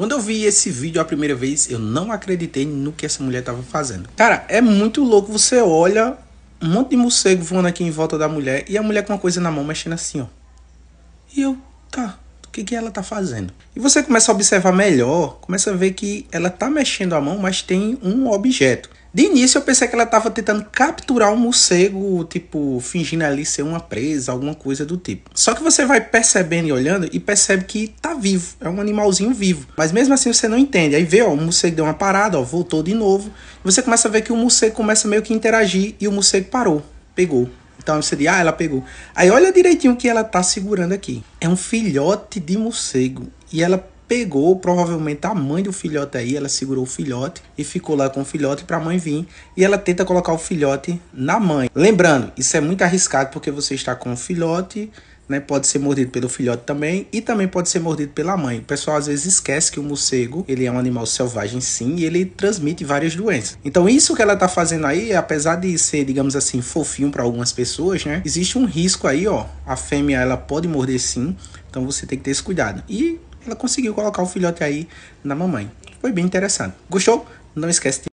Quando eu vi esse vídeo a primeira vez, eu não acreditei no que essa mulher estava fazendo. Cara, é muito louco. Você olha um monte de morcego voando aqui em volta da mulher e a mulher com uma coisa na mão mexendo assim, ó. E eu, tá, o que, que ela tá fazendo? E você começa a observar melhor, começa a ver que ela tá mexendo a mão, mas tem um objeto. De início eu pensei que ela estava tentando capturar um morcego, tipo, fingindo ali ser uma presa, alguma coisa do tipo. Só que você vai percebendo e olhando e percebe que tá vivo, é um animalzinho vivo. Mas mesmo assim você não entende. Aí vê, ó, o morcego deu uma parada, ó, voltou de novo. Você começa a ver que o morcego começa meio que interagir e o morcego parou, pegou. Então você diz, ah, ela pegou. Aí olha direitinho o que ela tá segurando aqui. É um filhote de morcego. E ela pegou provavelmente a mãe do filhote aí, ela segurou o filhote e ficou lá com o filhote para a mãe vir e ela tenta colocar o filhote na mãe. Lembrando, isso é muito arriscado porque você está com o filhote, né? Pode ser mordido pelo filhote também e também pode ser mordido pela mãe. O pessoal às vezes esquece que o morcego, ele é um animal selvagem sim e ele transmite várias doenças. Então isso que ela tá fazendo aí, apesar de ser, digamos assim, fofinho para algumas pessoas, né? Existe um risco aí, ó. A fêmea ela pode morder sim. Então você tem que ter esse cuidado. E ela conseguiu colocar o filhote aí na mamãe. Foi bem interessante. Gostou? Não esquece de